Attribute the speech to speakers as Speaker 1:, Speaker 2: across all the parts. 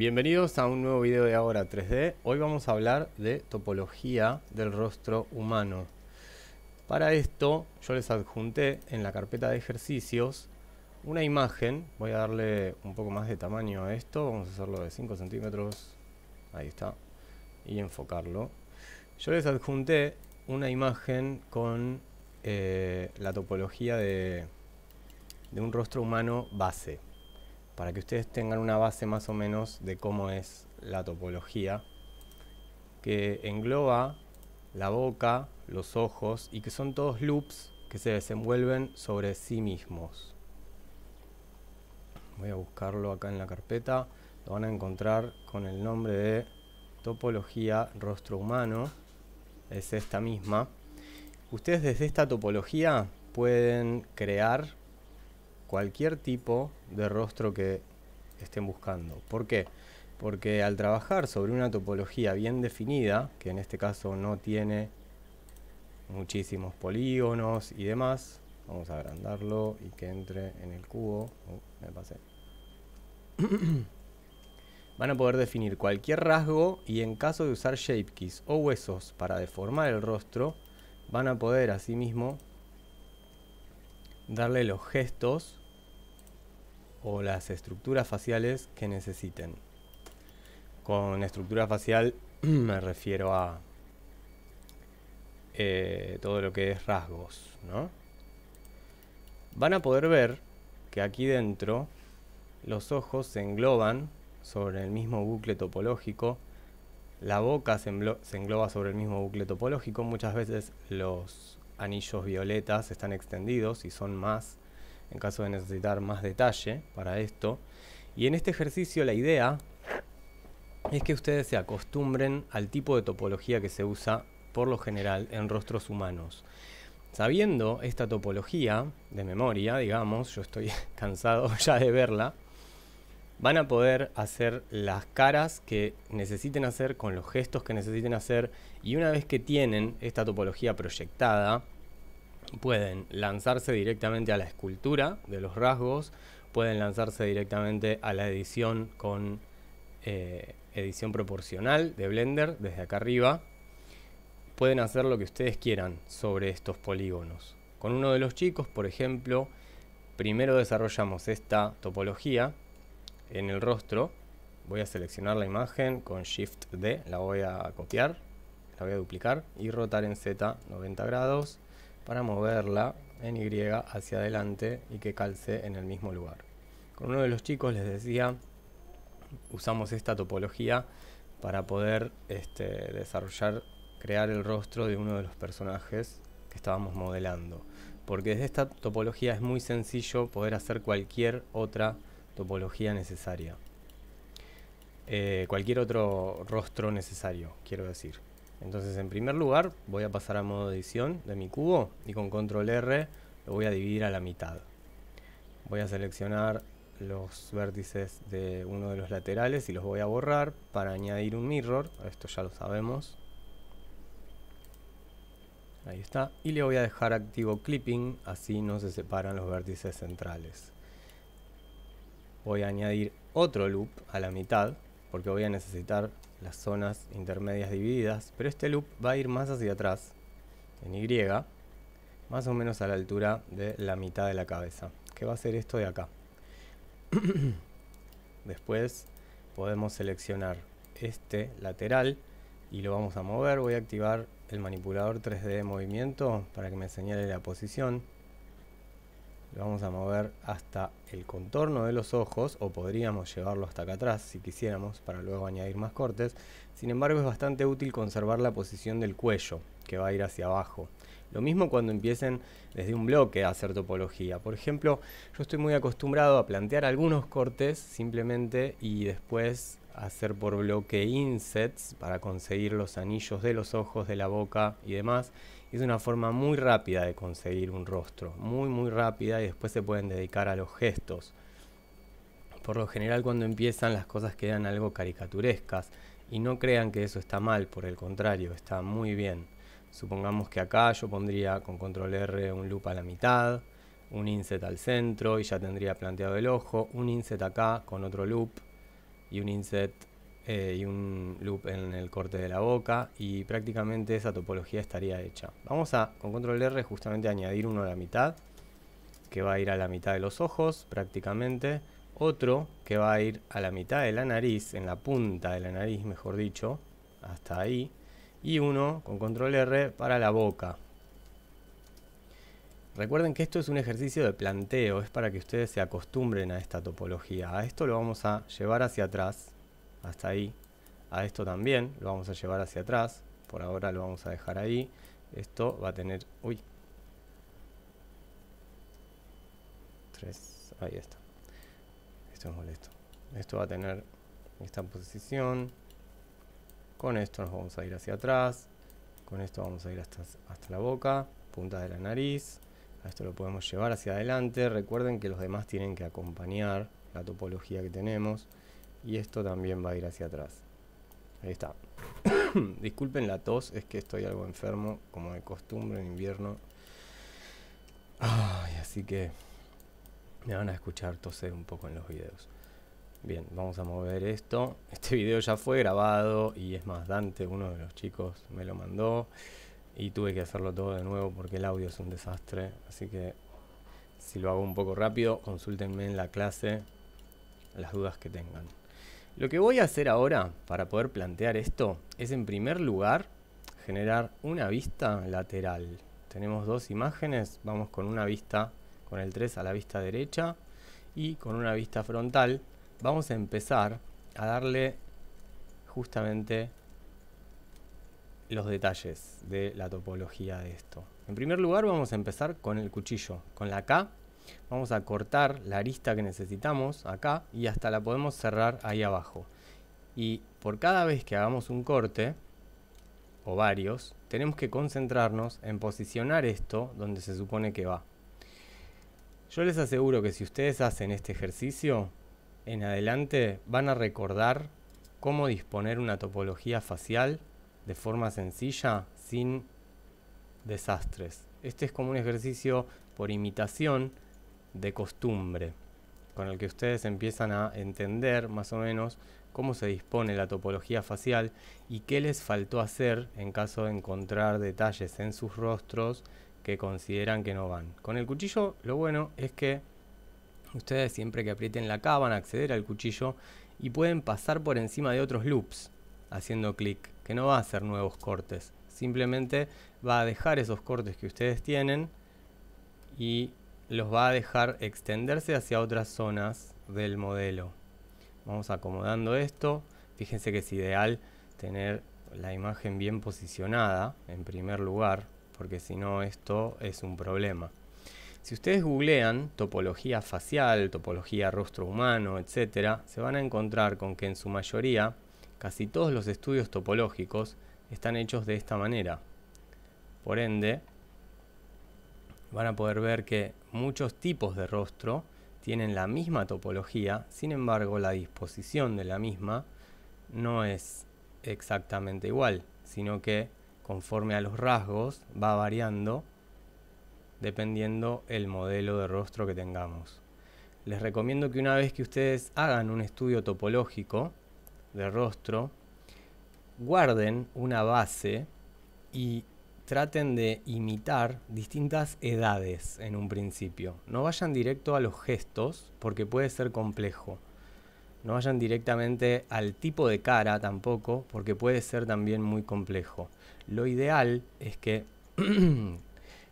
Speaker 1: Bienvenidos a un nuevo video de Ahora 3D. Hoy vamos a hablar de topología del rostro humano. Para esto yo les adjunté en la carpeta de ejercicios una imagen. Voy a darle un poco más de tamaño a esto. Vamos a hacerlo de 5 centímetros. Ahí está. Y enfocarlo. Yo les adjunté una imagen con eh, la topología de, de un rostro humano base para que ustedes tengan una base más o menos de cómo es la topología, que engloba la boca, los ojos y que son todos loops que se desenvuelven sobre sí mismos. Voy a buscarlo acá en la carpeta, lo van a encontrar con el nombre de topología rostro humano, es esta misma. Ustedes desde esta topología pueden crear cualquier tipo de rostro que estén buscando. ¿Por qué? Porque al trabajar sobre una topología bien definida, que en este caso no tiene muchísimos polígonos y demás, vamos a agrandarlo y que entre en el cubo, uh, me pasé, van a poder definir cualquier rasgo y en caso de usar shape keys o huesos para deformar el rostro, van a poder asimismo darle los gestos o las estructuras faciales que necesiten. Con estructura facial me refiero a eh, todo lo que es rasgos, ¿no? Van a poder ver que aquí dentro los ojos se engloban sobre el mismo bucle topológico, la boca se, se engloba sobre el mismo bucle topológico, muchas veces los anillos violetas están extendidos y son más en caso de necesitar más detalle para esto. Y en este ejercicio la idea es que ustedes se acostumbren al tipo de topología que se usa por lo general en rostros humanos. Sabiendo esta topología de memoria, digamos, yo estoy cansado ya de verla, van a poder hacer las caras que necesiten hacer con los gestos que necesiten hacer y una vez que tienen esta topología proyectada, pueden lanzarse directamente a la escultura de los rasgos, pueden lanzarse directamente a la edición con eh, edición proporcional de Blender desde acá arriba. Pueden hacer lo que ustedes quieran sobre estos polígonos. Con uno de los chicos, por ejemplo, primero desarrollamos esta topología en el rostro. Voy a seleccionar la imagen con Shift D, la voy a copiar, la voy a duplicar y rotar en Z 90 grados para moverla en Y hacia adelante y que calce en el mismo lugar. Con uno de los chicos les decía, usamos esta topología para poder este, desarrollar, crear el rostro de uno de los personajes que estábamos modelando. Porque desde esta topología es muy sencillo poder hacer cualquier otra topología necesaria. Eh, cualquier otro rostro necesario, quiero decir. Entonces en primer lugar voy a pasar a modo edición de mi cubo y con control R lo voy a dividir a la mitad. Voy a seleccionar los vértices de uno de los laterales y los voy a borrar para añadir un mirror, esto ya lo sabemos. Ahí está, y le voy a dejar activo clipping, así no se separan los vértices centrales. Voy a añadir otro loop a la mitad, porque voy a necesitar las zonas intermedias divididas, pero este loop va a ir más hacia atrás, en Y, más o menos a la altura de la mitad de la cabeza, que va a ser esto de acá. Después podemos seleccionar este lateral y lo vamos a mover. Voy a activar el manipulador 3D de movimiento para que me señale la posición vamos a mover hasta el contorno de los ojos o podríamos llevarlo hasta acá atrás si quisiéramos para luego añadir más cortes. Sin embargo es bastante útil conservar la posición del cuello que va a ir hacia abajo. Lo mismo cuando empiecen desde un bloque a hacer topología. Por ejemplo, yo estoy muy acostumbrado a plantear algunos cortes simplemente y después hacer por bloque insets para conseguir los anillos de los ojos, de la boca y demás es una forma muy rápida de conseguir un rostro, muy muy rápida y después se pueden dedicar a los gestos. Por lo general cuando empiezan las cosas quedan algo caricaturescas y no crean que eso está mal, por el contrario, está muy bien. Supongamos que acá yo pondría con control R un loop a la mitad, un inset al centro y ya tendría planteado el ojo, un inset acá con otro loop y un inset eh, y un loop en el corte de la boca y prácticamente esa topología estaría hecha. Vamos a con control R justamente añadir uno a la mitad que va a ir a la mitad de los ojos prácticamente. Otro que va a ir a la mitad de la nariz, en la punta de la nariz mejor dicho, hasta ahí. Y uno con control R para la boca. Recuerden que esto es un ejercicio de planteo, es para que ustedes se acostumbren a esta topología. A esto lo vamos a llevar hacia atrás hasta ahí. A esto también lo vamos a llevar hacia atrás. Por ahora lo vamos a dejar ahí. Esto va a tener... Uy. 3. Ahí está. Esto es molesto. Esto va a tener esta posición. Con esto nos vamos a ir hacia atrás. Con esto vamos a ir hasta, hasta la boca. Punta de la nariz. esto lo podemos llevar hacia adelante. Recuerden que los demás tienen que acompañar la topología que tenemos y esto también va a ir hacia atrás. Ahí está. Disculpen la tos, es que estoy algo enfermo, como de costumbre en invierno. así que me van a escuchar toser un poco en los videos. Bien, vamos a mover esto. Este video ya fue grabado y es más, Dante, uno de los chicos, me lo mandó y tuve que hacerlo todo de nuevo porque el audio es un desastre. Así que si lo hago un poco rápido, consúltenme en la clase las dudas que tengan. Lo que voy a hacer ahora para poder plantear esto es en primer lugar generar una vista lateral. Tenemos dos imágenes, vamos con una vista con el 3 a la vista derecha y con una vista frontal vamos a empezar a darle justamente los detalles de la topología de esto. En primer lugar vamos a empezar con el cuchillo, con la K Vamos a cortar la arista que necesitamos acá y hasta la podemos cerrar ahí abajo. Y por cada vez que hagamos un corte, o varios, tenemos que concentrarnos en posicionar esto donde se supone que va. Yo les aseguro que si ustedes hacen este ejercicio, en adelante van a recordar cómo disponer una topología facial de forma sencilla, sin desastres. Este es como un ejercicio por imitación de costumbre, con el que ustedes empiezan a entender más o menos cómo se dispone la topología facial y qué les faltó hacer en caso de encontrar detalles en sus rostros que consideran que no van. Con el cuchillo lo bueno es que ustedes siempre que aprieten la K van a acceder al cuchillo y pueden pasar por encima de otros loops haciendo clic, que no va a hacer nuevos cortes, simplemente va a dejar esos cortes que ustedes tienen y los va a dejar extenderse hacia otras zonas del modelo. Vamos acomodando esto. Fíjense que es ideal tener la imagen bien posicionada en primer lugar, porque si no esto es un problema. Si ustedes googlean topología facial, topología rostro humano, etc., se van a encontrar con que en su mayoría casi todos los estudios topológicos están hechos de esta manera. Por ende, van a poder ver que muchos tipos de rostro tienen la misma topología, sin embargo la disposición de la misma no es exactamente igual, sino que conforme a los rasgos va variando dependiendo el modelo de rostro que tengamos. Les recomiendo que una vez que ustedes hagan un estudio topológico de rostro, guarden una base y traten de imitar distintas edades en un principio. No vayan directo a los gestos porque puede ser complejo. No vayan directamente al tipo de cara tampoco porque puede ser también muy complejo. Lo ideal es que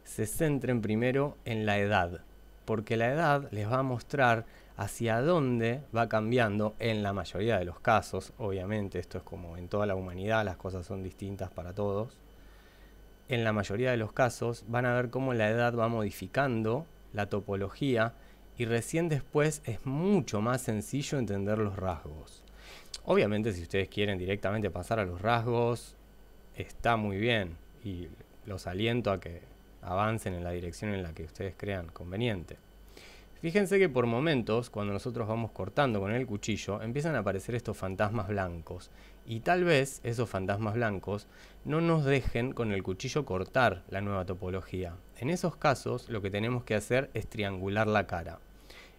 Speaker 1: se centren primero en la edad porque la edad les va a mostrar hacia dónde va cambiando en la mayoría de los casos. Obviamente esto es como en toda la humanidad, las cosas son distintas para todos en la mayoría de los casos, van a ver cómo la edad va modificando la topología y recién después es mucho más sencillo entender los rasgos. Obviamente si ustedes quieren directamente pasar a los rasgos, está muy bien y los aliento a que avancen en la dirección en la que ustedes crean conveniente. Fíjense que por momentos, cuando nosotros vamos cortando con el cuchillo, empiezan a aparecer estos fantasmas blancos, y tal vez esos fantasmas blancos no nos dejen con el cuchillo cortar la nueva topología. En esos casos lo que tenemos que hacer es triangular la cara.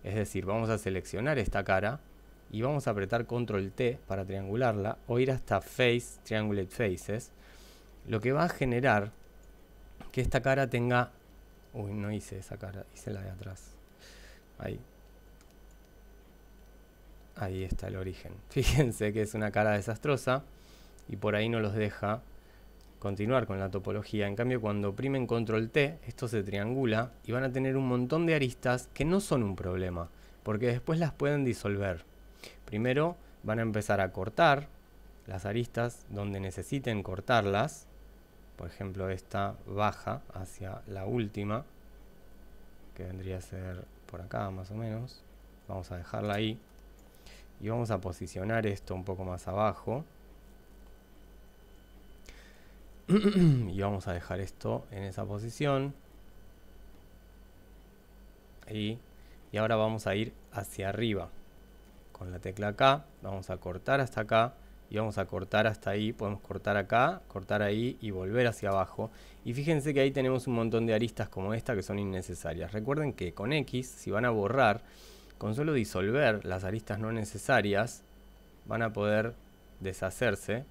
Speaker 1: Es decir, vamos a seleccionar esta cara y vamos a apretar control T para triangularla o ir hasta Face, Triangulate Faces, lo que va a generar que esta cara tenga... Uy, no hice esa cara, hice la de atrás. Ahí, Ahí está el origen. Fíjense que es una cara desastrosa y por ahí no los deja continuar con la topología. En cambio, cuando oprimen control T, esto se triangula y van a tener un montón de aristas que no son un problema, porque después las pueden disolver. Primero van a empezar a cortar las aristas donde necesiten cortarlas. Por ejemplo, esta baja hacia la última, que vendría a ser por acá más o menos. Vamos a dejarla ahí y vamos a posicionar esto un poco más abajo y vamos a dejar esto en esa posición y, y ahora vamos a ir hacia arriba con la tecla K vamos a cortar hasta acá y vamos a cortar hasta ahí, podemos cortar acá, cortar ahí y volver hacia abajo. Y fíjense que ahí tenemos un montón de aristas como esta que son innecesarias. Recuerden que con X, si van a borrar, con solo disolver las aristas no necesarias, van a poder deshacerse,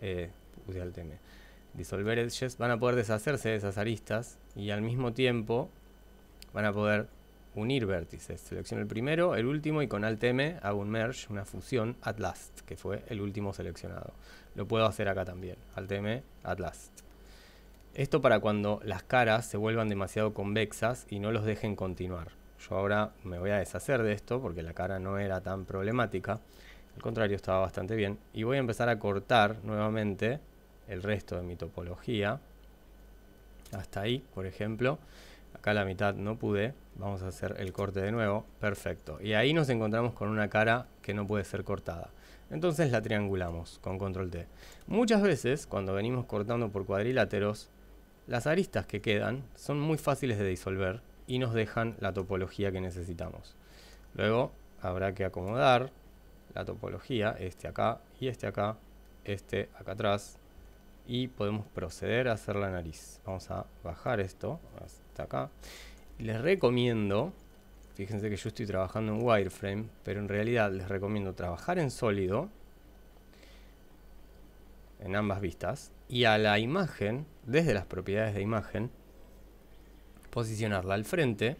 Speaker 1: eh, disolver edges, van a poder deshacerse de esas aristas y al mismo tiempo van a poder unir vértices. Selecciono el primero, el último y con alt+m hago un merge, una fusión at last, que fue el último seleccionado. Lo puedo hacer acá también, alt+m at last. Esto para cuando las caras se vuelvan demasiado convexas y no los dejen continuar yo ahora me voy a deshacer de esto porque la cara no era tan problemática, al contrario estaba bastante bien, y voy a empezar a cortar nuevamente el resto de mi topología, hasta ahí, por ejemplo, acá la mitad no pude, vamos a hacer el corte de nuevo, perfecto, y ahí nos encontramos con una cara que no puede ser cortada. Entonces la triangulamos con control T. Muchas veces, cuando venimos cortando por cuadriláteros, las aristas que quedan son muy fáciles de disolver y nos dejan la topología que necesitamos. Luego habrá que acomodar la topología, este acá y este acá, este acá atrás, y podemos proceder a hacer la nariz. Vamos a bajar esto hasta acá. Les recomiendo, fíjense que yo estoy trabajando en wireframe, pero en realidad les recomiendo trabajar en sólido, en ambas vistas, y a la imagen, desde las propiedades de imagen, posicionarla al frente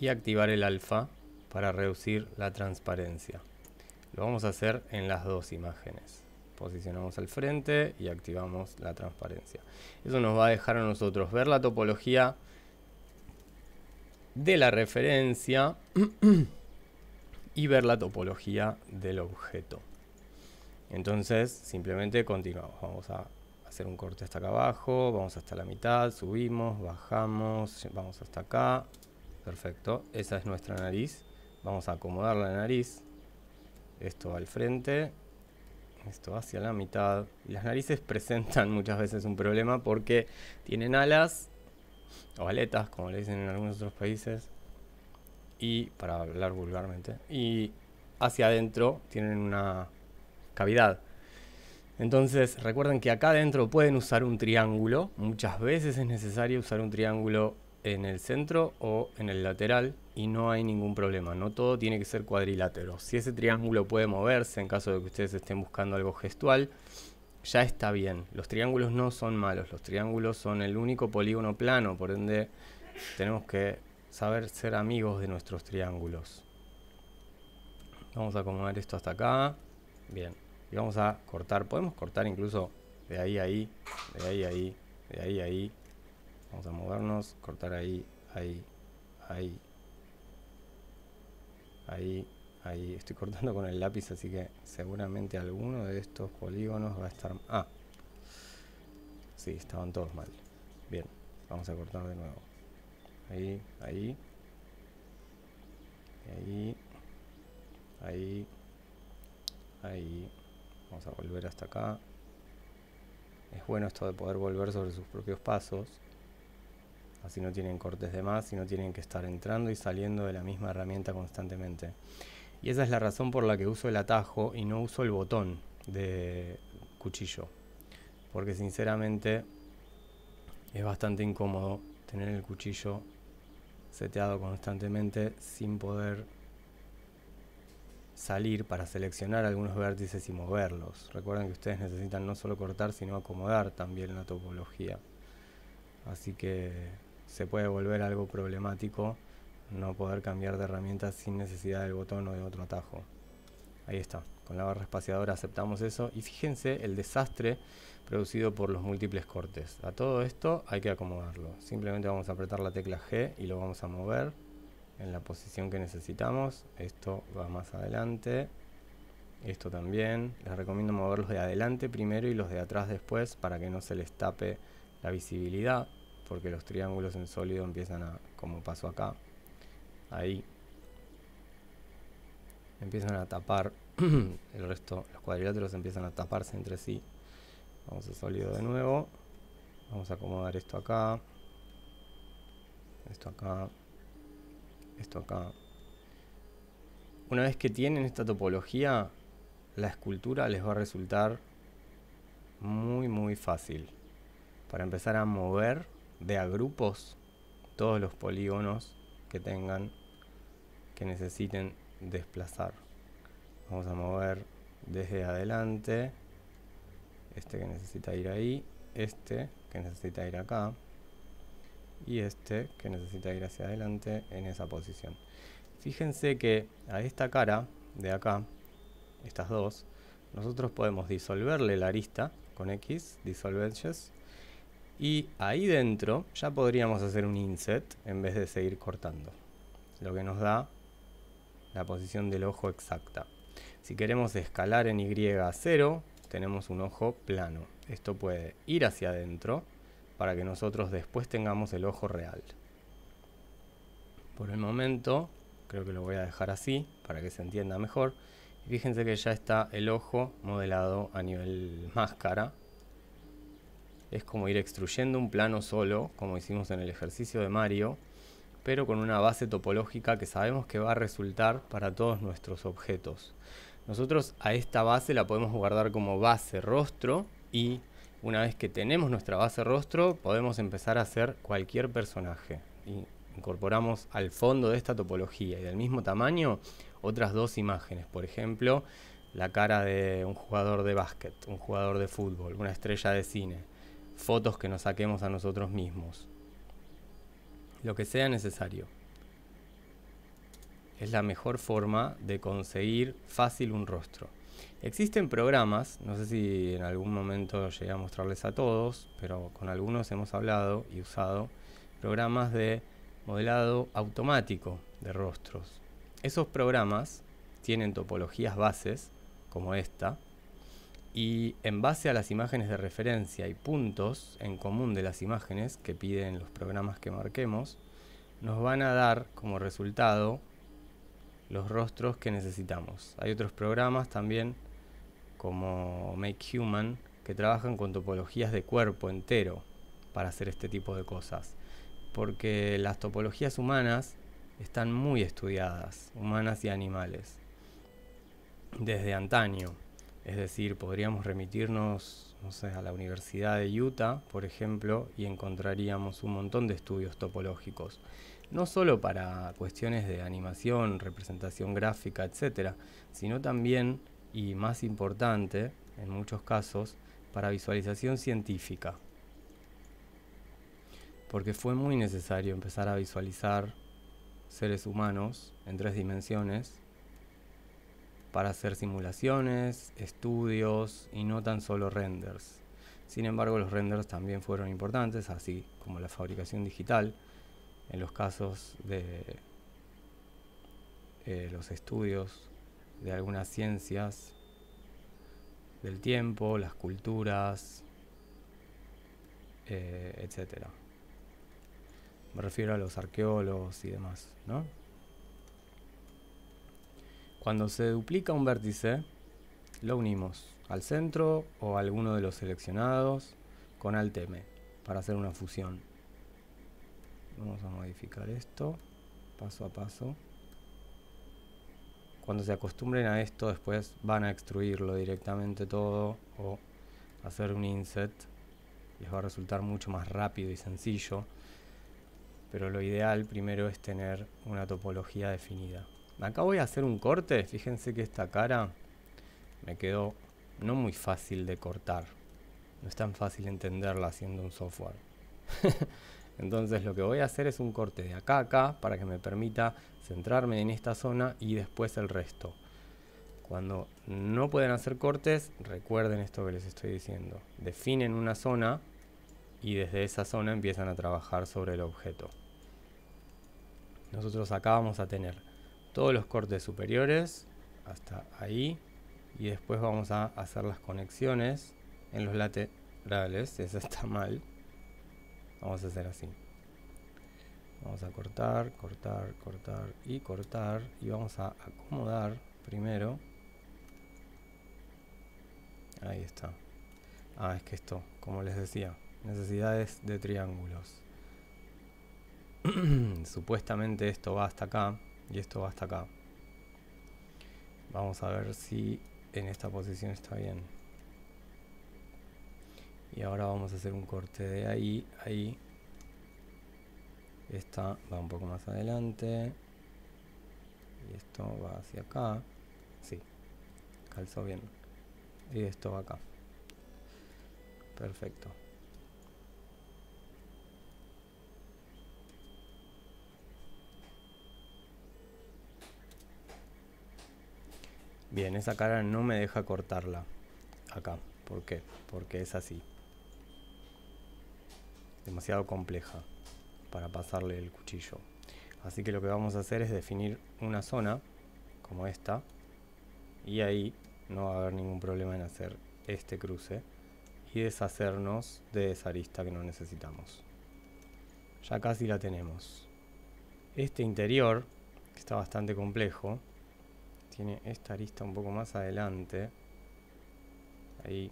Speaker 1: y activar el alfa para reducir la transparencia. Lo vamos a hacer en las dos imágenes. Posicionamos al frente y activamos la transparencia. Eso nos va a dejar a nosotros ver la topología de la referencia y ver la topología del objeto. Entonces simplemente continuamos. Vamos a hacer un corte hasta acá abajo, vamos hasta la mitad, subimos, bajamos, vamos hasta acá. Perfecto, esa es nuestra nariz. Vamos a acomodar la nariz. Esto al frente, esto hacia la mitad. Las narices presentan muchas veces un problema porque tienen alas o aletas, como le dicen en algunos otros países, y para hablar vulgarmente, y hacia adentro tienen una cavidad entonces recuerden que acá adentro pueden usar un triángulo. Muchas veces es necesario usar un triángulo en el centro o en el lateral y no hay ningún problema. No todo tiene que ser cuadrilátero. Si ese triángulo puede moverse en caso de que ustedes estén buscando algo gestual, ya está bien. Los triángulos no son malos. Los triángulos son el único polígono plano. Por ende, tenemos que saber ser amigos de nuestros triángulos. Vamos a acomodar esto hasta acá. Bien y vamos a cortar. Podemos cortar incluso de ahí a ahí, de ahí a ahí, de ahí a ahí. Vamos a movernos, cortar ahí, ahí, ahí, ahí, ahí. Estoy cortando con el lápiz, así que seguramente alguno de estos polígonos va a estar... Ah, sí, estaban todos mal. Bien, vamos a cortar de nuevo. Ahí, ahí. Ahí, ahí, ahí a volver hasta acá. Es bueno esto de poder volver sobre sus propios pasos. Así no tienen cortes de más y no tienen que estar entrando y saliendo de la misma herramienta constantemente. Y esa es la razón por la que uso el atajo y no uso el botón de cuchillo. Porque sinceramente es bastante incómodo tener el cuchillo seteado constantemente sin poder salir para seleccionar algunos vértices y moverlos. Recuerden que ustedes necesitan no solo cortar, sino acomodar también la topología. Así que se puede volver algo problemático no poder cambiar de herramienta sin necesidad del botón o de otro atajo. Ahí está, con la barra espaciadora aceptamos eso y fíjense el desastre producido por los múltiples cortes. A todo esto hay que acomodarlo. Simplemente vamos a apretar la tecla G y lo vamos a mover en la posición que necesitamos. Esto va más adelante. Esto también. Les recomiendo mover de adelante primero y los de atrás después para que no se les tape la visibilidad. Porque los triángulos en sólido empiezan a, como paso acá, ahí. Empiezan a tapar el resto, los cuadriláteros empiezan a taparse entre sí. Vamos a sólido de nuevo. Vamos a acomodar esto acá. Esto acá esto acá. Una vez que tienen esta topología, la escultura les va a resultar muy muy fácil para empezar a mover de a grupos todos los polígonos que tengan que necesiten desplazar vamos a mover desde adelante este que necesita ir ahí este que necesita ir acá y este que necesita ir hacia adelante en esa posición. Fíjense que a esta cara de acá, estas dos, nosotros podemos disolverle la arista con X, dissolve y ahí dentro ya podríamos hacer un inset en vez de seguir cortando, lo que nos da la posición del ojo exacta. Si queremos escalar en Y a 0, tenemos un ojo plano. Esto puede ir hacia adentro para que nosotros después tengamos el ojo real. Por el momento, creo que lo voy a dejar así para que se entienda mejor. Fíjense que ya está el ojo modelado a nivel máscara. Es como ir extruyendo un plano solo, como hicimos en el ejercicio de Mario, pero con una base topológica que sabemos que va a resultar para todos nuestros objetos. Nosotros a esta base la podemos guardar como base rostro y una vez que tenemos nuestra base rostro, podemos empezar a hacer cualquier personaje. Y incorporamos al fondo de esta topología y del mismo tamaño otras dos imágenes. Por ejemplo, la cara de un jugador de básquet, un jugador de fútbol, una estrella de cine, fotos que nos saquemos a nosotros mismos. Lo que sea necesario. Es la mejor forma de conseguir fácil un rostro. Existen programas, no sé si en algún momento llegué a mostrarles a todos, pero con algunos hemos hablado y usado programas de modelado automático de rostros. Esos programas tienen topologías bases, como esta, y en base a las imágenes de referencia y puntos en común de las imágenes que piden los programas que marquemos, nos van a dar como resultado los rostros que necesitamos. Hay otros programas también como Make Human que trabajan con topologías de cuerpo entero para hacer este tipo de cosas. Porque las topologías humanas están muy estudiadas, humanas y animales, desde antaño. Es decir, podríamos remitirnos a la Universidad de Utah, por ejemplo, y encontraríamos un montón de estudios topológicos. No solo para cuestiones de animación, representación gráfica, etcétera, sino también y más importante, en muchos casos, para visualización científica. Porque fue muy necesario empezar a visualizar seres humanos en tres dimensiones para hacer simulaciones, estudios y no tan solo renders. Sin embargo, los renders también fueron importantes, así como la fabricación digital, en los casos de eh, los estudios de algunas ciencias del tiempo, las culturas, etc eh, etcétera. Me refiero a los arqueólogos y demás, Cuando se duplica un vértice, lo unimos al centro o a alguno de los seleccionados con altm para hacer una fusión. Vamos a modificar esto paso a paso cuando se acostumbren a esto después van a extruirlo directamente todo o hacer un inset. Les va a resultar mucho más rápido y sencillo. Pero lo ideal primero es tener una topología definida. Acá voy a hacer un corte. Fíjense que esta cara me quedó no muy fácil de cortar. No es tan fácil entenderla haciendo un software. Entonces lo que voy a hacer es un corte de acá a acá para que me permita centrarme en esta zona y después el resto. Cuando no pueden hacer cortes, recuerden esto que les estoy diciendo. Definen una zona y desde esa zona empiezan a trabajar sobre el objeto. Nosotros acá vamos a tener todos los cortes superiores hasta ahí y después vamos a hacer las conexiones en los laterales, eso está mal vamos a hacer así vamos a cortar cortar cortar y cortar y vamos a acomodar primero ahí está ah es que esto como les decía necesidades de triángulos supuestamente esto va hasta acá y esto va hasta acá vamos a ver si en esta posición está bien y ahora vamos a hacer un corte de ahí, ahí. Esta va un poco más adelante. Y esto va hacia acá. Sí, calzó bien. Y esto va acá. Perfecto. Bien, esa cara no me deja cortarla acá. ¿Por qué? Porque es así demasiado compleja para pasarle el cuchillo. Así que lo que vamos a hacer es definir una zona como esta y ahí no va a haber ningún problema en hacer este cruce y deshacernos de esa arista que no necesitamos. Ya casi la tenemos. Este interior, que está bastante complejo, tiene esta arista un poco más adelante. Ahí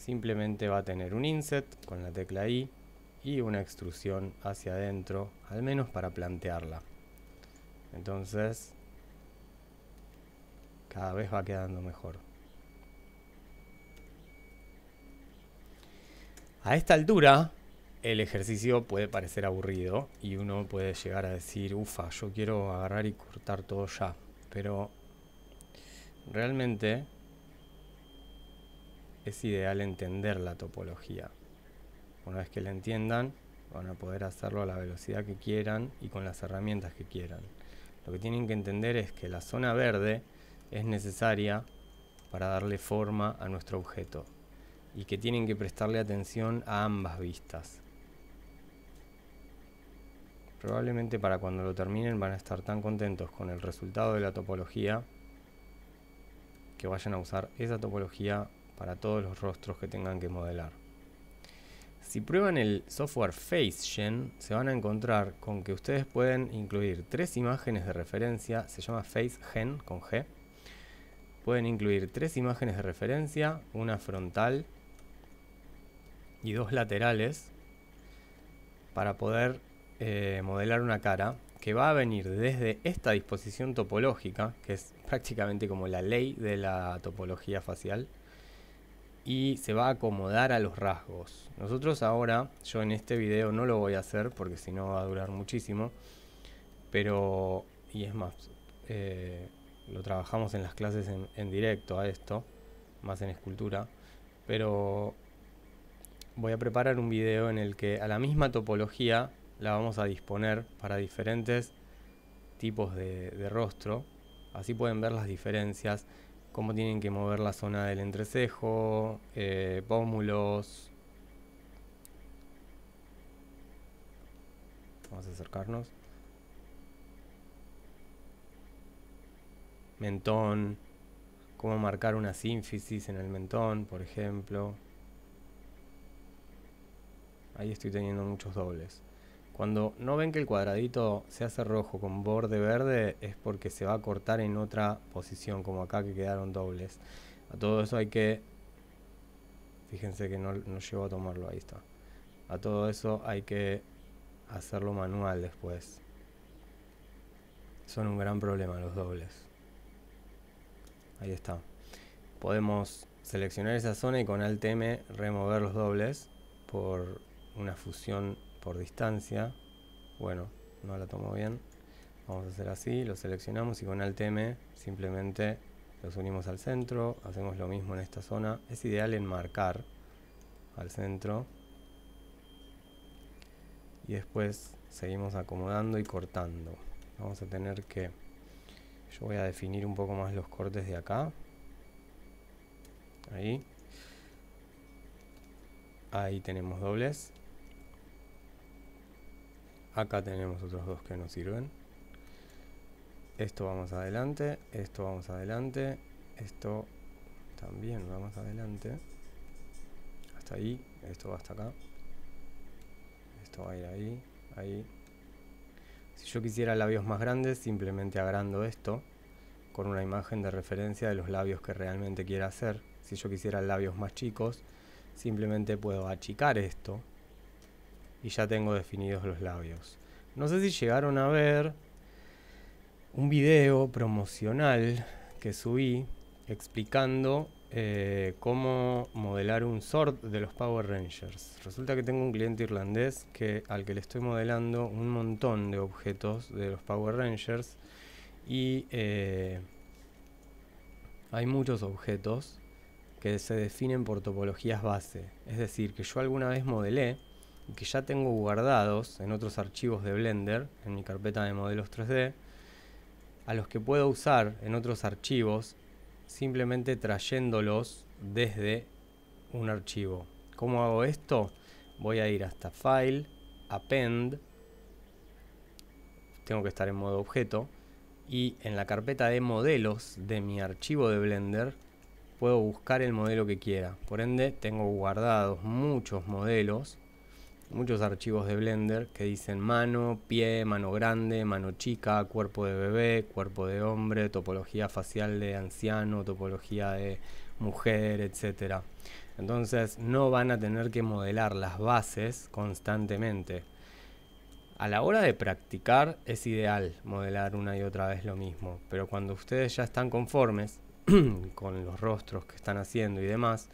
Speaker 1: simplemente va a tener un inset con la tecla I y una extrusión hacia adentro, al menos para plantearla. Entonces, cada vez va quedando mejor. A esta altura, el ejercicio puede parecer aburrido y uno puede llegar a decir, ufa, yo quiero agarrar y cortar todo ya. Pero realmente es ideal entender la topología. Una vez que la entiendan, van a poder hacerlo a la velocidad que quieran y con las herramientas que quieran. Lo que tienen que entender es que la zona verde es necesaria para darle forma a nuestro objeto y que tienen que prestarle atención a ambas vistas. Probablemente para cuando lo terminen van a estar tan contentos con el resultado de la topología que vayan a usar esa topología para todos los rostros que tengan que modelar. Si prueban el software FaceGen, se van a encontrar con que ustedes pueden incluir tres imágenes de referencia, se llama FaceGen con G. Pueden incluir tres imágenes de referencia, una frontal y dos laterales, para poder eh, modelar una cara que va a venir desde esta disposición topológica, que es prácticamente como la ley de la topología facial, y se va a acomodar a los rasgos. Nosotros ahora, yo en este video no lo voy a hacer porque si no va a durar muchísimo, pero, y es más, eh, lo trabajamos en las clases en, directo a esto, más en escultura, pero voy a preparar un video en el que a la misma topología la vamos a disponer para diferentes tipos de, rostro. Así pueden ver las diferencias cómo tienen que mover la zona del entrecejo, eh, pómulos. Vamos a acercarnos. Mentón, cómo marcar una sínfisis en el mentón, por ejemplo. Ahí estoy teniendo muchos dobles. Cuando no ven que el cuadradito se hace rojo con borde verde es porque se va a cortar en otra posición, como acá que quedaron dobles. A todo eso hay que... Fíjense que no, no llego a tomarlo, ahí está. A todo eso hay que hacerlo manual después. Son un gran problema los dobles. Ahí está. Podemos seleccionar esa zona y con Alt M remover los dobles por una fusión por distancia. Bueno, no la tomo bien. Vamos a hacer así, lo seleccionamos y con Alt M simplemente los unimos al centro. Hacemos lo mismo en esta zona. Es ideal enmarcar al centro. Y después seguimos acomodando y cortando. Vamos a tener que... Yo voy a definir un poco más los cortes de acá. Ahí. Ahí tenemos dobles acá tenemos otros dos que nos sirven esto vamos adelante esto vamos adelante esto también vamos adelante hasta ahí esto va hasta acá esto va a ir ahí ahí si yo quisiera labios más grandes simplemente agrando esto con una imagen de referencia de los labios que realmente quiera hacer si yo quisiera labios más chicos simplemente puedo achicar esto y ya tengo definidos los labios. No sé si llegaron a ver un video promocional que subí explicando eh, cómo modelar un sort de los Power Rangers. Resulta que tengo un cliente irlandés que, al que le estoy modelando un montón de objetos de los Power Rangers y eh, hay muchos objetos que se definen por topologías base. Es decir, que yo alguna vez modelé que ya tengo guardados en otros archivos de Blender, en mi carpeta de modelos 3D, a los que puedo usar en otros archivos simplemente trayéndolos desde un archivo. ¿Cómo hago esto? Voy a ir hasta File, Append, tengo que estar en modo objeto, y en la carpeta de modelos de mi archivo de Blender puedo buscar el modelo que quiera. Por ende, tengo guardados muchos modelos muchos archivos de Blender que dicen mano, pie, mano grande, mano chica, cuerpo de bebé, cuerpo de hombre, topología facial de anciano, topología de mujer, etc. Entonces no van a tener que modelar las bases constantemente. A la hora de practicar es ideal modelar una y otra vez lo mismo, pero cuando ustedes ya están conformes con los rostros que están haciendo y demás,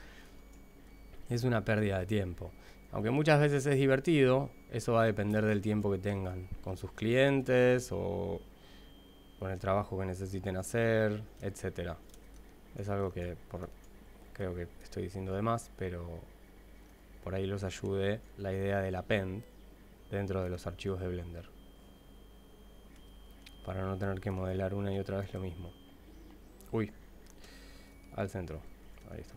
Speaker 1: es una pérdida de tiempo. Aunque muchas veces es divertido, eso va a depender del tiempo que tengan con sus clientes o con el trabajo que necesiten hacer, etc Es algo que creo que estoy diciendo de más, pero por ahí los ayude la idea del append dentro de los archivos de Blender. Para no tener que modelar una y otra vez lo mismo. Uy, al centro. Ahí está.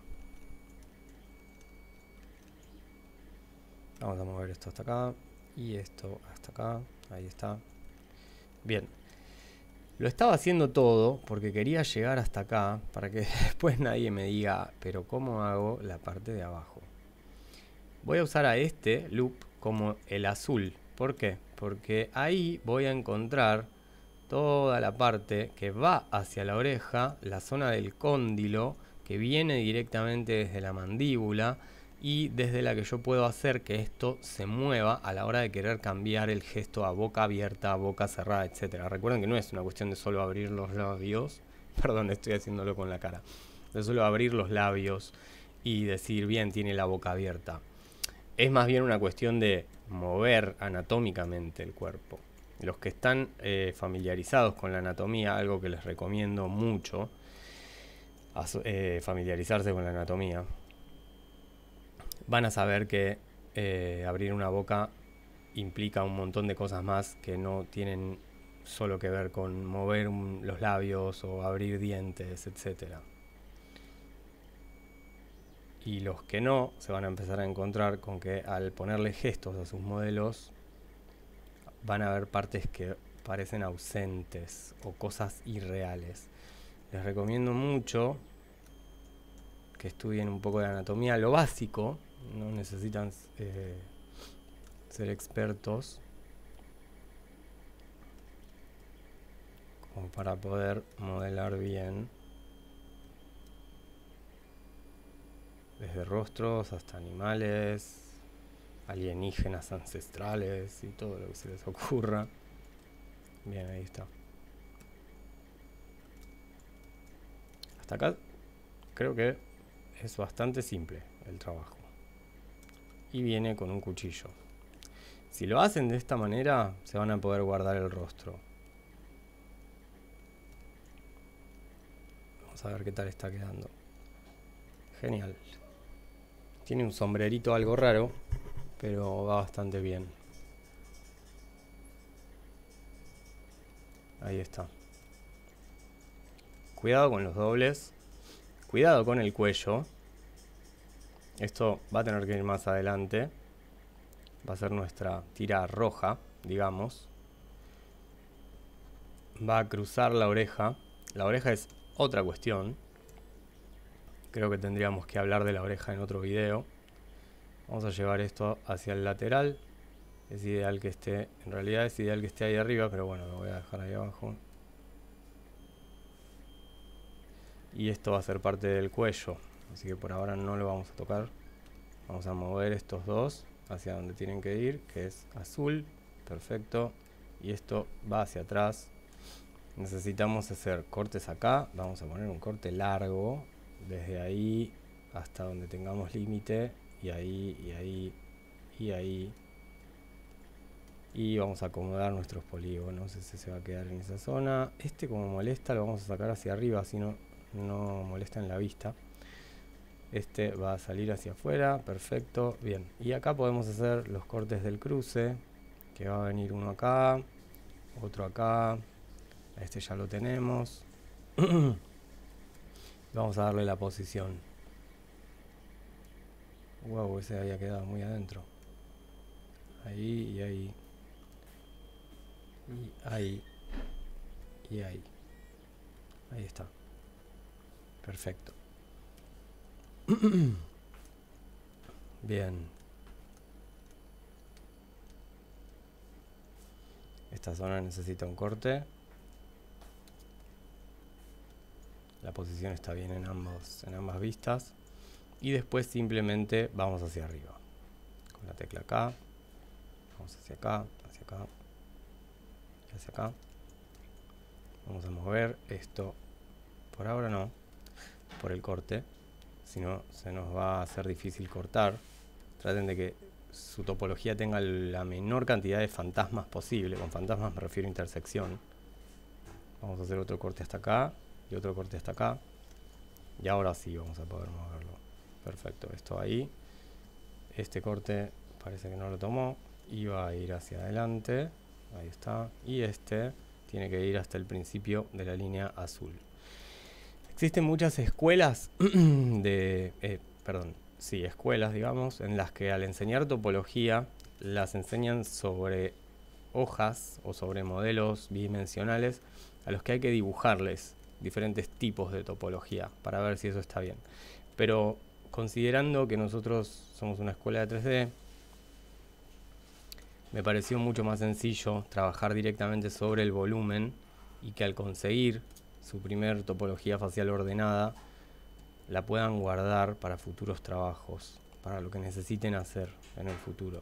Speaker 1: Vamos a mover esto hasta acá y esto hasta acá. Ahí está. Bien. Lo estaba haciendo todo porque quería llegar hasta acá para que después nadie me diga, pero ¿cómo hago la parte de abajo? Voy a usar a este loop como el azul. ¿Por qué? Porque ahí voy a encontrar toda la parte que va hacia la oreja, la zona del cóndilo, que viene directamente desde la mandíbula, y desde la que yo puedo hacer que esto se mueva a la hora de querer cambiar el gesto a boca abierta, a boca cerrada, etc. Recuerden que no es una cuestión de solo abrir los labios, perdón, estoy haciéndolo con la cara, de solo abrir los labios y decir, bien, tiene la boca abierta. Es más bien una cuestión de mover anatómicamente el cuerpo. Los que están eh, familiarizados con la anatomía, algo que les recomiendo mucho, eh, familiarizarse con la anatomía, van a saber que eh, abrir una boca implica un montón de cosas más que no tienen solo que ver con mover los labios o abrir dientes, etc. Y los que no se van a empezar a encontrar con que al ponerle gestos a sus modelos van a ver partes que parecen ausentes o cosas irreales. Les recomiendo mucho que estudien un poco de anatomía, lo básico, no necesitan eh, ser expertos como para poder modelar bien desde rostros hasta animales, alienígenas ancestrales y todo lo que se les ocurra. Bien, ahí está. Hasta acá creo que es bastante simple el trabajo y viene con un cuchillo. Si lo hacen de esta manera, se van a poder guardar el rostro. Vamos a ver qué tal está quedando. Genial. Tiene un sombrerito algo raro, pero va bastante bien. Ahí está. Cuidado con los dobles. Cuidado con el cuello. Esto va a tener que ir más adelante. Va a ser nuestra tira roja, digamos. Va a cruzar la oreja. La oreja es otra cuestión. Creo que tendríamos que hablar de la oreja en otro video. Vamos a llevar esto hacia el lateral. Es ideal que esté, en realidad es ideal que esté ahí arriba, pero bueno, lo voy a dejar ahí abajo. Y esto va a ser parte del cuello. Así que por ahora no lo vamos a tocar. Vamos a mover estos dos hacia donde tienen que ir, que es azul. Perfecto. Y esto va hacia atrás. Necesitamos hacer cortes acá. Vamos a poner un corte largo. Desde ahí hasta donde tengamos límite. Y ahí, y ahí, y ahí. Y vamos a acomodar nuestros polígonos. Ese se va a quedar en esa zona. Este como molesta lo vamos a sacar hacia arriba. Si no, no molesta en la vista. Este va a salir hacia afuera, perfecto, bien. Y acá podemos hacer los cortes del cruce, que va a venir uno acá, otro acá, este ya lo tenemos. Vamos a darle la posición. Wow, ese había quedado muy adentro. Ahí y ahí. Y ahí. Y ahí. Ahí está. Perfecto. Bien. Esta zona necesita un corte. La posición está bien en, ambos, en ambas vistas. Y después simplemente vamos hacia arriba. Con la tecla acá. Vamos hacia acá, hacia acá. Y hacia acá. Vamos a mover esto. Por ahora no. Por el corte si no se nos va a hacer difícil cortar. Traten de que su topología tenga la menor cantidad de fantasmas posible. Con fantasmas me refiero a intersección. Vamos a hacer otro corte hasta acá y otro corte hasta acá. Y ahora sí vamos a poder moverlo. Perfecto, esto ahí. Este corte parece que no lo tomó. iba a ir hacia adelante. Ahí está. Y este tiene que ir hasta el principio de la línea azul. Existen muchas escuelas de, eh, perdón, sí, escuelas, digamos, en las que al enseñar topología las enseñan sobre hojas o sobre modelos bidimensionales a los que hay que dibujarles diferentes tipos de topología para ver si eso está bien. Pero considerando que nosotros somos una escuela de 3D, me pareció mucho más sencillo trabajar directamente sobre el volumen y que al conseguir su primer topología facial ordenada, la puedan guardar para futuros trabajos, para lo que necesiten hacer en el futuro.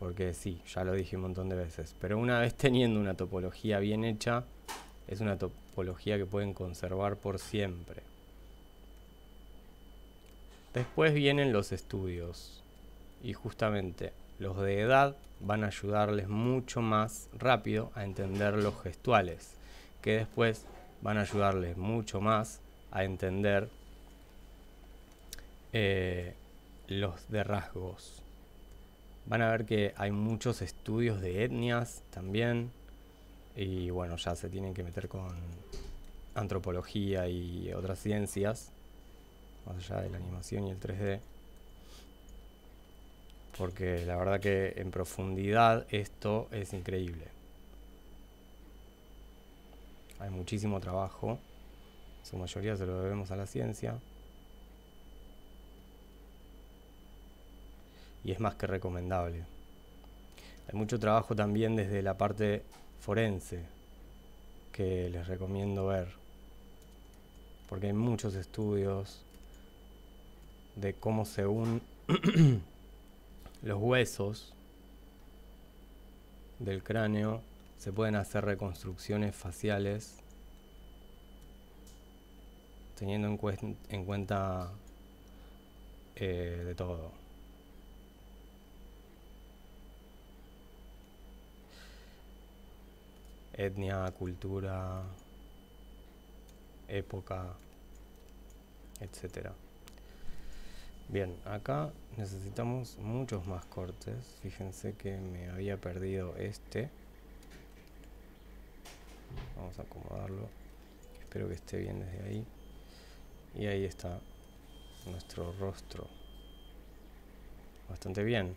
Speaker 1: Porque sí, ya lo dije un montón de veces, pero una vez teniendo una topología bien hecha, es una topología que pueden conservar por siempre. Después vienen los estudios y justamente los de edad van a ayudarles mucho más rápido a entender los gestuales que después van a ayudarles mucho más a entender eh, los de rasgos. Van a ver que hay muchos estudios de etnias también. Y bueno, ya se tienen que meter con antropología y otras ciencias. Más allá de la animación y el 3D. Porque la verdad que en profundidad esto es increíble hay muchísimo trabajo, su mayoría se lo debemos a la ciencia. Y es más que recomendable. Hay mucho trabajo también desde la parte forense que les recomiendo ver. Porque hay muchos estudios de cómo según los huesos del cráneo se pueden hacer reconstrucciones faciales teniendo en, cuenta eh, de todo. Etnia, cultura, época, etcétera. Bien, acá necesitamos muchos más cortes. Fíjense que me había perdido este vamos a acomodarlo espero que esté bien desde ahí y ahí está nuestro rostro bastante bien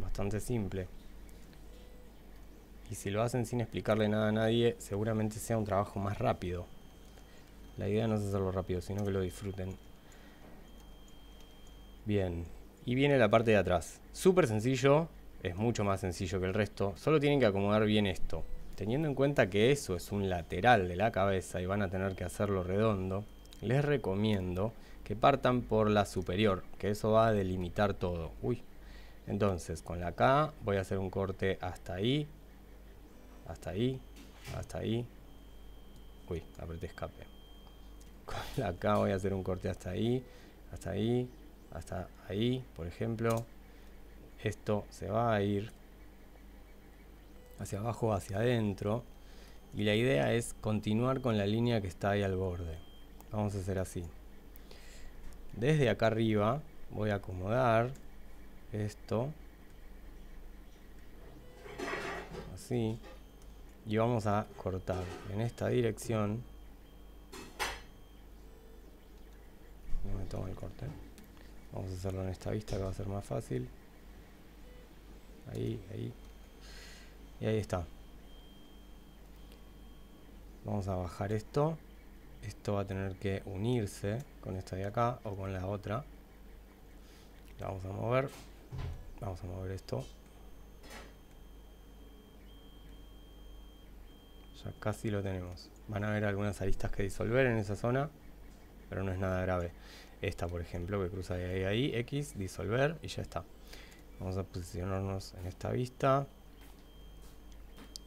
Speaker 1: bastante simple y si lo hacen sin explicarle nada a nadie seguramente sea un trabajo más rápido la idea no es hacerlo rápido sino que lo disfruten bien y viene la parte de atrás súper sencillo es mucho más sencillo que el resto solo tienen que acomodar bien esto Teniendo en cuenta que eso es un lateral de la cabeza y van a tener que hacerlo redondo, les recomiendo que partan por la superior, que eso va a delimitar todo. Uy. Entonces, con la K voy a hacer un corte hasta ahí, hasta ahí, hasta ahí. Uy, apreté escape. Con la K voy a hacer un corte hasta ahí, hasta ahí, hasta ahí, por ejemplo. Esto se va a ir hacia abajo, hacia adentro. Y la idea es continuar con la línea que está ahí al borde. Vamos a hacer así. Desde acá arriba voy a acomodar esto. Así. Y vamos a cortar en esta dirección. No me tomo el corte. Vamos a hacerlo en esta vista que va a ser más fácil. Ahí, ahí. Y ahí está. Vamos a bajar esto. Esto va a tener que unirse con esta de acá o con la otra. La vamos a mover. Vamos a mover esto. Ya casi lo tenemos. Van a haber algunas aristas que disolver en esa zona, pero no es nada grave. Esta, por ejemplo, que cruza de ahí a ahí, X, disolver y ya está. Vamos a posicionarnos en esta vista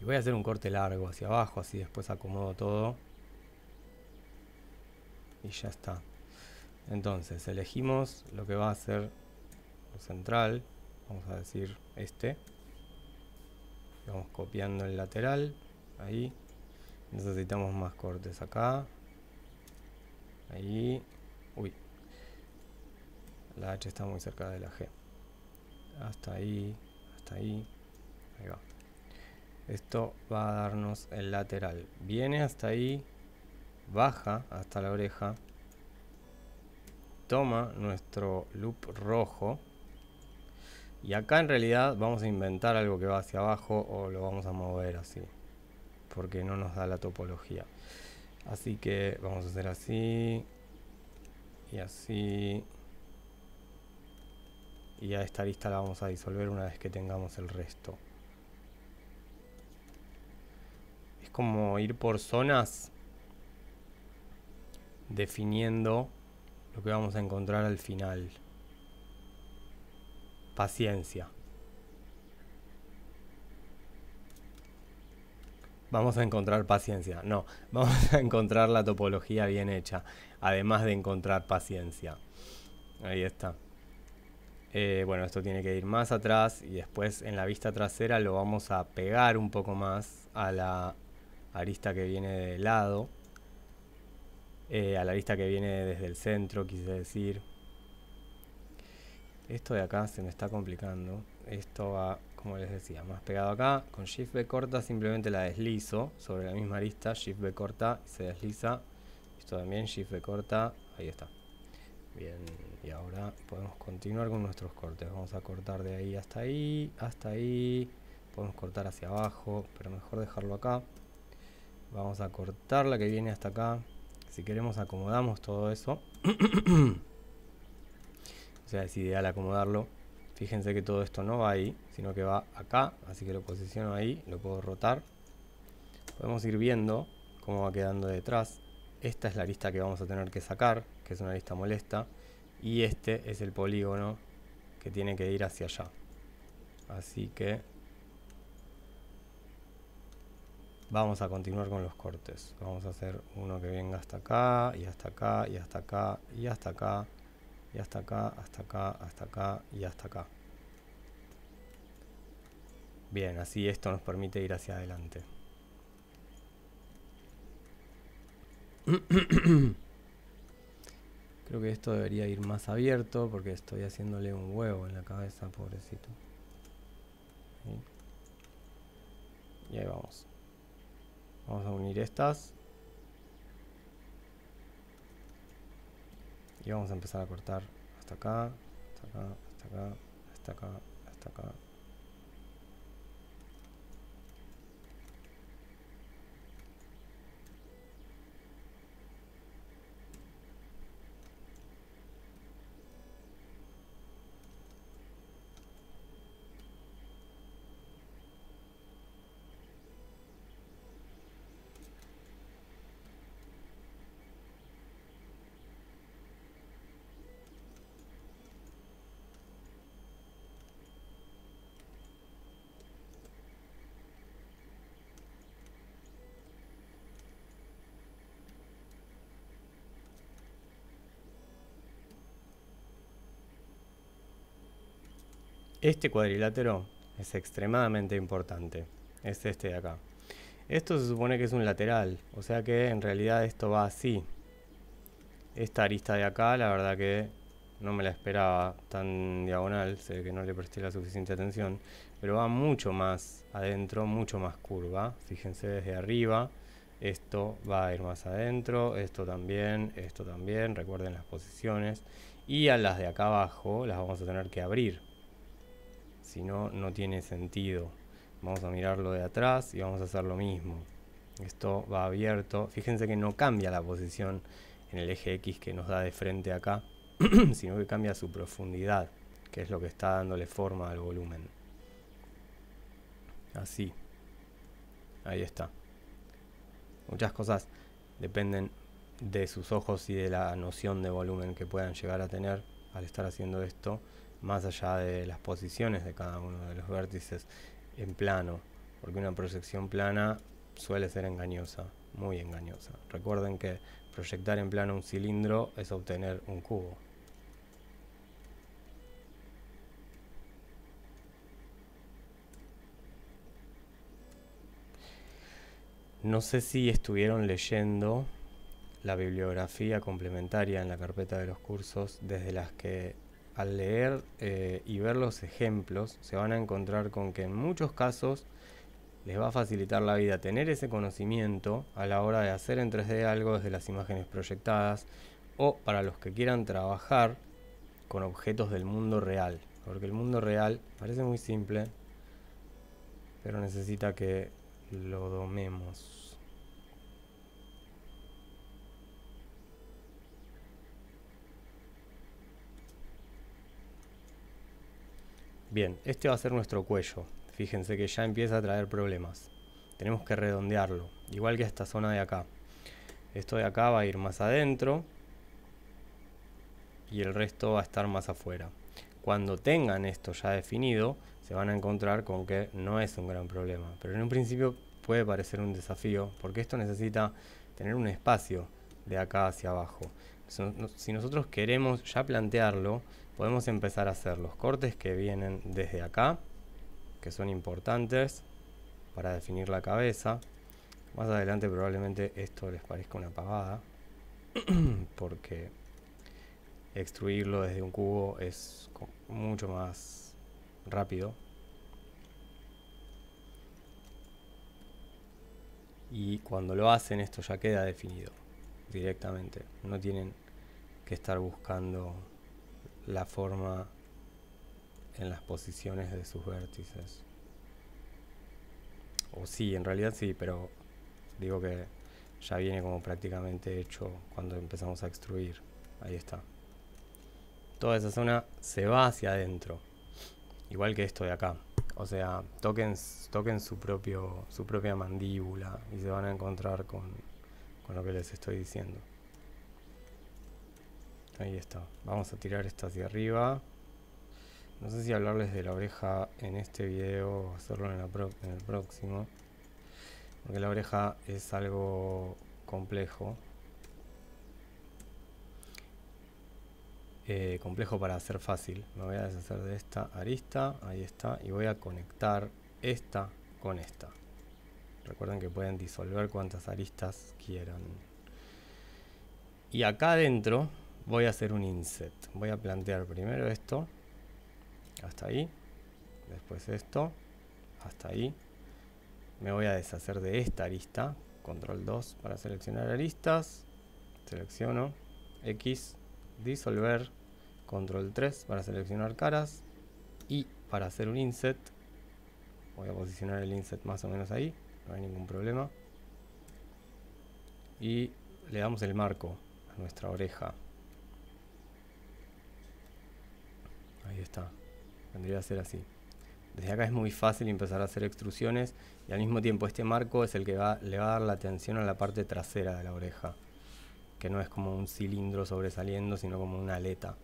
Speaker 1: voy a hacer un corte largo hacia abajo, así después acomodo todo. Y ya está. Entonces, elegimos lo que va a ser Lo central. Vamos a decir este. Vamos copiando el lateral. Ahí. Necesitamos más cortes acá. Ahí. Uy. La H está muy cerca de la G. Hasta ahí. Hasta ahí. Ahí va. Esto va a darnos el lateral. Viene hasta ahí, baja hasta la oreja, toma nuestro loop rojo. Y acá en realidad vamos a inventar algo que va hacia abajo o lo vamos a mover así. Porque no nos da la topología. Así que vamos a hacer así. Y así. Y a esta lista la vamos a disolver una vez que tengamos el resto. como ir por zonas definiendo lo que vamos a encontrar al final. Paciencia. Vamos a encontrar paciencia. No, vamos a encontrar la topología bien hecha. Además de encontrar paciencia. Ahí está. Eh, bueno, esto tiene que ir más atrás y después en la vista trasera lo vamos a pegar un poco más a la arista que viene de lado, eh, a la arista que viene desde el centro, quise decir. Esto de acá se me está complicando. Esto va, como les decía, más pegado acá. Con Shift B corta simplemente la deslizo sobre la misma arista. Shift B corta y se desliza. Esto también, Shift B corta. Ahí está. Bien, y ahora podemos continuar con nuestros cortes. Vamos a cortar de ahí hasta ahí, hasta ahí. Podemos cortar hacia abajo, pero mejor dejarlo acá. Vamos a cortar la que viene hasta acá. Si queremos acomodamos todo eso. o sea, es ideal acomodarlo. Fíjense que todo esto no va ahí, sino que va acá. Así que lo posiciono ahí, lo puedo rotar. Podemos ir viendo cómo va quedando detrás. Esta es la lista que vamos a tener que sacar, que es una lista molesta. Y este es el polígono que tiene que ir hacia allá. Así que Vamos a continuar con los cortes. Vamos a hacer uno que venga hasta acá, y hasta acá, y hasta acá, y hasta acá, y hasta acá, hasta acá, hasta acá, y hasta acá. Bien, así esto nos permite ir hacia adelante. Creo que esto debería ir más abierto porque estoy haciéndole un huevo en la cabeza, pobrecito. Y ahí vamos. Vamos a unir estas. Y vamos a empezar a cortar hasta acá, hasta acá, hasta acá, hasta acá, hasta acá, Este cuadrilátero es extremadamente importante. Es este de acá. Esto se supone que es un lateral, o sea que en realidad esto va así. Esta arista de acá, la verdad que no me la esperaba tan diagonal, sé que no le presté la suficiente atención, pero va mucho más adentro, mucho más curva. Fíjense desde arriba, esto va a ir más adentro, esto también, esto también, recuerden las posiciones. Y a las de acá abajo las vamos a tener que abrir, si no, no tiene sentido. Vamos a mirarlo de atrás y vamos a hacer lo mismo. Esto va abierto. Fíjense que no cambia la posición en el eje X que nos da de frente acá, sino que cambia su profundidad, que es lo que está dándole forma al volumen. Así. Ahí está. Muchas cosas dependen de sus ojos y de la noción de volumen que puedan llegar a tener al estar haciendo esto más allá de las posiciones de cada uno de los vértices en plano, porque una proyección plana suele ser engañosa, muy engañosa. Recuerden que proyectar en plano un cilindro es obtener un cubo. No sé si estuvieron leyendo la bibliografía complementaria en la carpeta de los cursos desde las que al leer eh, y ver los ejemplos se van a encontrar con que en muchos casos les va a facilitar la vida tener ese conocimiento a la hora de hacer en 3D algo desde las imágenes proyectadas o para los que quieran trabajar con objetos del mundo real. Porque el mundo real parece muy simple, pero necesita que lo domemos. Bien, este va a ser nuestro cuello. Fíjense que ya empieza a traer problemas. Tenemos que redondearlo, igual que esta zona de acá. Esto de acá va a ir más adentro y el resto va a estar más afuera. Cuando tengan esto ya definido, se van a encontrar con que no es un gran problema. Pero en un principio puede parecer un desafío, porque esto necesita tener un espacio de acá hacia abajo. Si nosotros queremos ya plantearlo, podemos empezar a hacer los cortes que vienen desde acá, que son importantes para definir la cabeza. Más adelante probablemente esto les parezca una pavada, porque extruirlo desde un cubo es mucho más rápido. Y cuando lo hacen esto ya queda definido directamente. No tienen que estar buscando la forma en las posiciones de sus vértices. O sí, en realidad sí, pero digo que ya viene como prácticamente hecho cuando empezamos a extruir. Ahí está. Toda esa zona se va hacia adentro. Igual que esto de acá. O sea, toquen, toquen su, propio, su propia mandíbula y se van a encontrar con lo que les estoy diciendo. Ahí está. Vamos a tirar esta hacia arriba. No sé si hablarles de la oreja en este video o hacerlo en, el próximo. Porque la oreja es algo complejo. Eh, complejo para hacer fácil. Me voy a deshacer de esta arista. Ahí está. Y voy a conectar esta con esta. Recuerden que pueden disolver cuantas aristas quieran. Y acá adentro voy a hacer un inset. Voy a plantear primero esto, hasta ahí, después esto, hasta ahí. Me voy a deshacer de esta arista, control 2 para seleccionar aristas, selecciono, X, disolver, control 3 para seleccionar caras y para hacer un inset, voy a posicionar el inset más o menos ahí, no hay ningún problema. Y le damos el marco a nuestra oreja. Ahí está. Vendría a ser así. Desde acá es muy fácil empezar a hacer extrusiones y al mismo tiempo este marco es el que va, le va a dar la tensión a la parte trasera de la oreja, que no es como un cilindro sobresaliendo, sino como una aleta.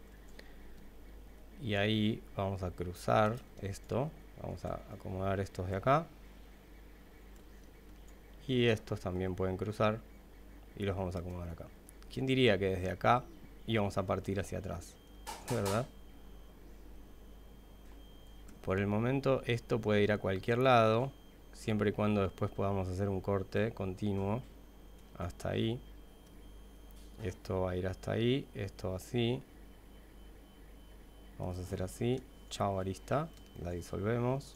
Speaker 1: Y ahí vamos a cruzar esto, vamos a acomodar estos de acá. Y estos también pueden cruzar y los vamos a acomodar acá. ¿Quién diría que desde acá íbamos a partir hacia atrás? ¿Verdad? Por el momento esto puede ir a cualquier lado, siempre y cuando después podamos hacer un corte continuo hasta ahí. Esto va a ir hasta ahí, esto así. Vamos a hacer así, chao arista, la disolvemos.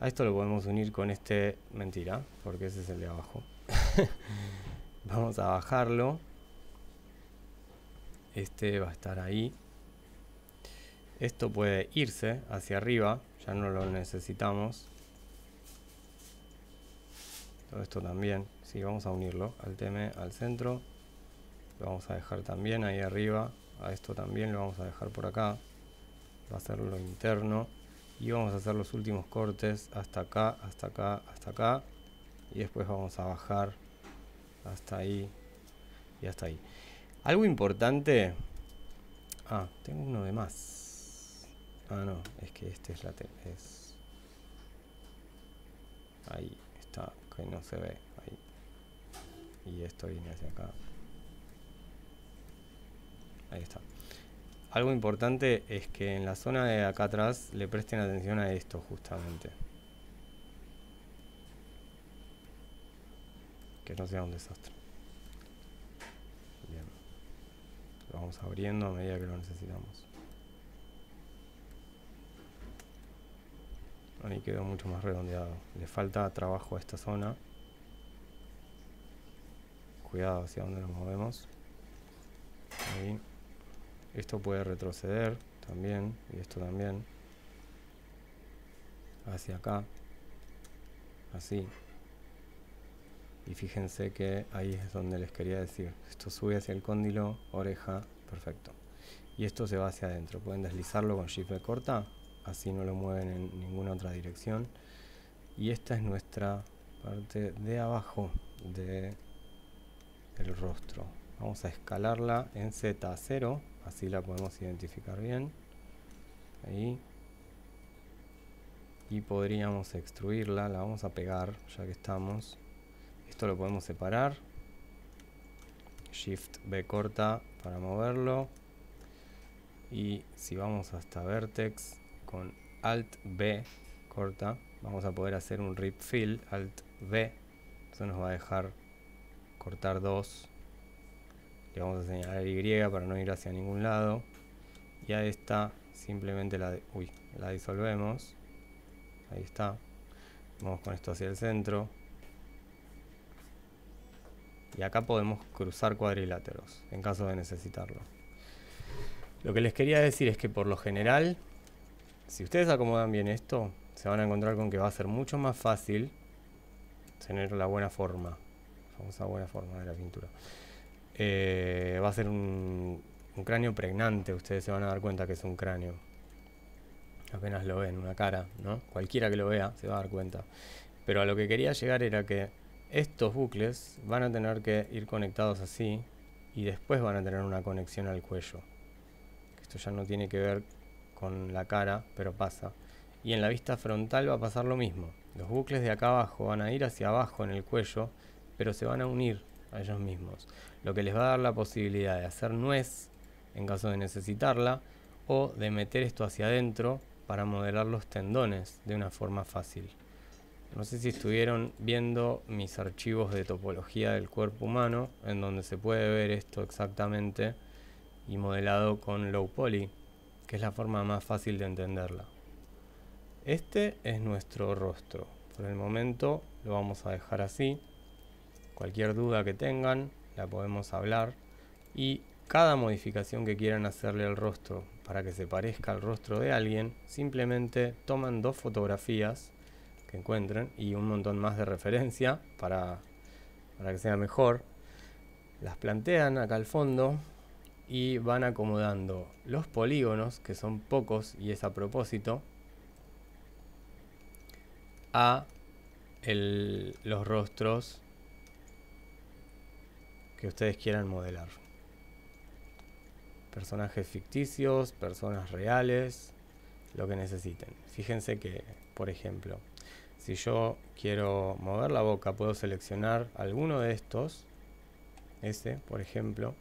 Speaker 1: A esto lo podemos unir con este mentira, porque ese es el de abajo. Vamos a bajarlo. Este va a estar ahí. Esto puede irse hacia arriba, ya no lo necesitamos. Todo esto también, sí, vamos a unirlo al TM, al centro. Lo vamos a dejar también ahí arriba, a esto también lo vamos a dejar por acá. Va a ser lo interno. Y vamos a hacer los últimos cortes hasta acá, hasta acá, hasta acá. Y después vamos a bajar hasta ahí y hasta ahí. Algo importante... Ah, tengo uno de más. Ah, no, es que este es la es Ahí está, que no se ve. Ahí. Y esto viene hacia acá. Ahí está. Algo importante es que en la zona de acá atrás le presten atención a esto justamente. Que no sea un desastre. Bien. Lo vamos abriendo a medida que lo necesitamos. y quedó mucho más redondeado. Le falta trabajo a esta zona. Cuidado hacia donde nos movemos. Esto puede retroceder también. Y esto también. Hacia acá. Así. Y fíjense que ahí es donde les quería decir. Esto sube hacia el cóndilo, oreja, perfecto. Y esto se va hacia adentro. Pueden deslizarlo con shift corta así no lo mueven en ninguna otra dirección y esta es nuestra parte de abajo del rostro vamos a escalarla en Z0 así la podemos identificar bien ahí y podríamos extruirla la vamos a pegar ya que estamos esto lo podemos separar shift B corta para moverlo y si vamos hasta vertex con Alt B corta vamos a poder hacer un rip fill Alt B eso nos va a dejar cortar dos le vamos a señalar Y para no ir hacia ningún lado y a esta simplemente la, uy, la disolvemos ahí está vamos con esto hacia el centro y acá podemos cruzar cuadriláteros en caso de necesitarlo lo que les quería decir es que por lo general si ustedes acomodan bien esto, se van a encontrar con que va a ser mucho más fácil tener la buena forma, vamos famosa buena forma de la pintura. Eh, va a ser un, un cráneo pregnante, ustedes se van a dar cuenta que es un cráneo. Apenas lo ven, una cara, ¿no? Cualquiera que lo vea se va a dar cuenta. Pero a lo que quería llegar era que estos bucles van a tener que ir conectados así y después van a tener una conexión al cuello. Esto ya no tiene que ver con la cara, pero pasa. Y en la vista frontal va a pasar lo mismo. Los bucles de acá abajo van a ir hacia abajo en el cuello, pero se van a unir a ellos mismos. Lo que les va a dar la posibilidad de hacer nuez en caso de necesitarla o de meter esto hacia adentro para modelar los tendones de una forma fácil. No sé si estuvieron viendo mis archivos de topología del cuerpo humano, en donde se puede ver esto exactamente y modelado con low poly, que es la forma más fácil de entenderla. Este es nuestro rostro. Por el momento lo vamos a dejar así. Cualquier duda que tengan la podemos hablar y cada modificación que quieran hacerle al rostro para que se parezca al rostro de alguien, simplemente toman dos fotografías que encuentren y un montón más de referencia para, para que sea mejor. Las plantean acá al fondo y van acomodando los polígonos, que son pocos y es a propósito, a los rostros que ustedes quieran modelar. Personajes ficticios, personas reales, lo que necesiten. Fíjense que, por ejemplo, si yo quiero mover la boca, puedo seleccionar alguno de estos, ese, por ejemplo,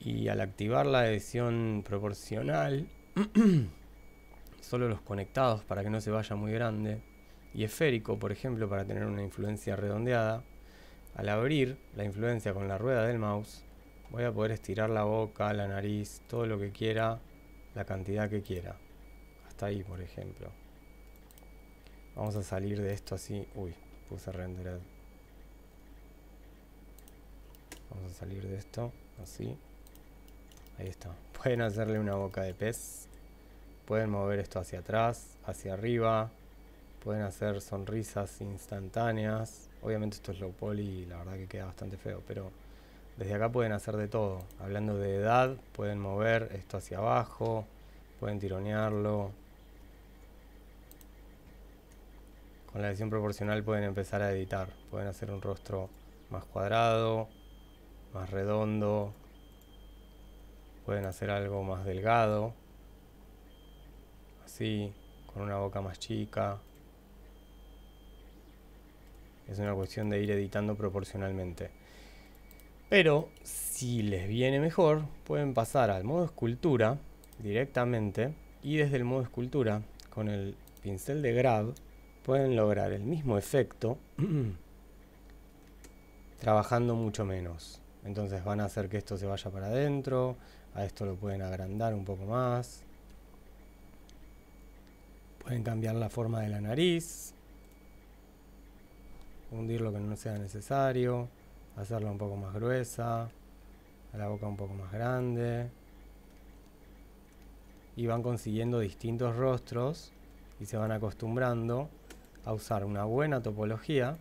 Speaker 1: y al activar la edición proporcional solo los conectados para que no se vaya muy grande y esférico por ejemplo para tener una influencia redondeada al abrir la influencia con la rueda del mouse voy a poder estirar la boca, la nariz, todo lo que quiera la cantidad que quiera hasta ahí por ejemplo vamos a salir de esto así uy, puse rendered vamos a salir de esto así Ahí está. Pueden hacerle una boca de pez. Pueden mover esto hacia atrás, hacia arriba. Pueden hacer sonrisas instantáneas. Obviamente esto es low poly y la verdad que queda bastante feo, pero desde acá pueden hacer de todo. Hablando de edad, pueden mover esto hacia abajo, pueden tironearlo. Con la edición proporcional pueden empezar a editar. Pueden hacer un rostro más cuadrado, más redondo, Pueden hacer algo más delgado. Así, con una boca más chica. Es una cuestión de ir editando proporcionalmente. Pero si les viene mejor, pueden pasar al modo escultura directamente. Y desde el modo escultura, con el pincel de grab, pueden lograr el mismo efecto trabajando mucho menos. Entonces van a hacer que esto se vaya para adentro, a esto lo pueden agrandar un poco más. Pueden cambiar la forma de la nariz. Hundir lo que no sea necesario. hacerlo un poco más gruesa. A la boca un poco más grande. Y van consiguiendo distintos rostros y se van acostumbrando a usar una buena topología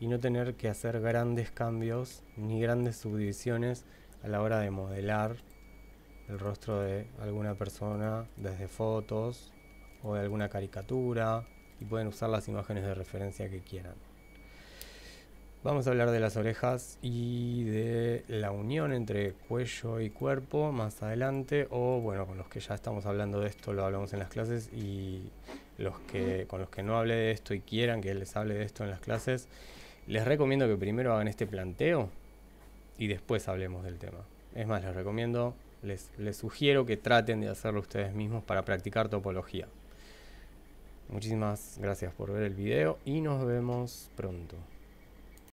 Speaker 1: y no tener que hacer grandes cambios ni grandes subdivisiones a la hora de modelar el rostro de alguna persona desde fotos o de alguna caricatura y pueden usar las imágenes de referencia que quieran. Vamos a hablar de las orejas y de la unión entre cuello y cuerpo más adelante o bueno, con los que ya estamos hablando de esto lo hablamos en las clases y los que con los que no hable de esto y quieran que les hable de esto en las clases les recomiendo que primero hagan este planteo y después hablemos del tema. Es más, les recomiendo, les, sugiero que traten de hacerlo ustedes mismos para practicar topología. Muchísimas gracias por ver el video y nos vemos pronto.